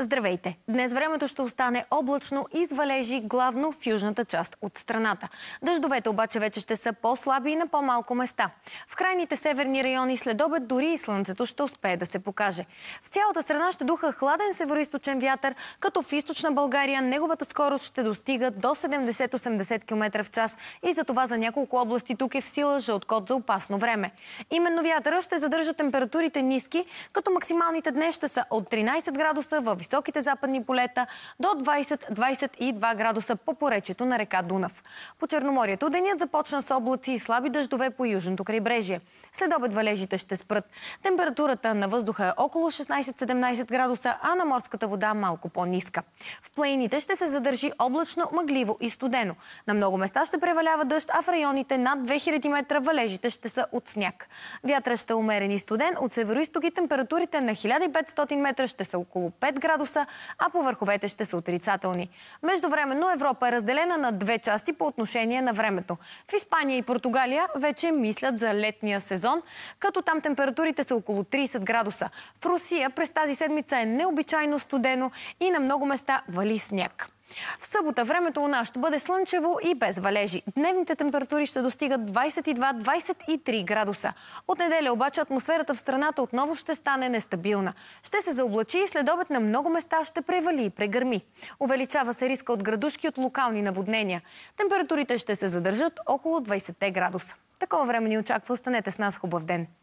Здравейте! Днес времето ще остане облачно и свалежи главно в южната част от страната. Дъждовете обаче вече ще са по-слаби и на по-малко места. В крайните северни райони след обед дори и слънцето ще успее да се покаже. В цялата страна ще духа хладен североисточен вятър, като в източна България неговата скорост ще достига до 70-80 км в час и за това за няколко области тук е в сила жълт код за опасно време. Именно вятъра ще задържа температурите ниски, като максималните днес ще са от 13 градуса във високите западни полета до 20-22 градуса по поречето на река Дунав. По Черноморието денят започна с облаци и слаби дъждове по южното крайбрежие. След обед валежите ще спрат. Температурата на въздуха е около 16-17 градуса, а на морската вода малко по-ниска. В планините ще се задържи облачно, мъгливо и студено. На много места ще превалява дъжд, а в районите над 2000 метра валежите ще са от сняг. Вятра ще е умерен и студен. От северо температурите на 1500 метра ще са около 5 градуса градуса, а по върховете ще са отрицателни. Междувременно Европа е разделена на две части по отношение на времето. В Испания и Португалия вече мислят за летния сезон, като там температурите са около 30 градуса. В Русия през тази седмица е необичайно студено и на много места вали сняг. В събота времето у нас ще бъде слънчево и без валежи. Дневните температури ще достигат 22-23 градуса. От неделя обаче атмосферата в страната отново ще стане нестабилна. Ще се заоблачи и след обед на много места ще превали и прегърми. Увеличава се риска от градушки от локални наводнения. Температурите ще се задържат около 20 градуса. Такова време ни очаква. Останете с нас хубав ден!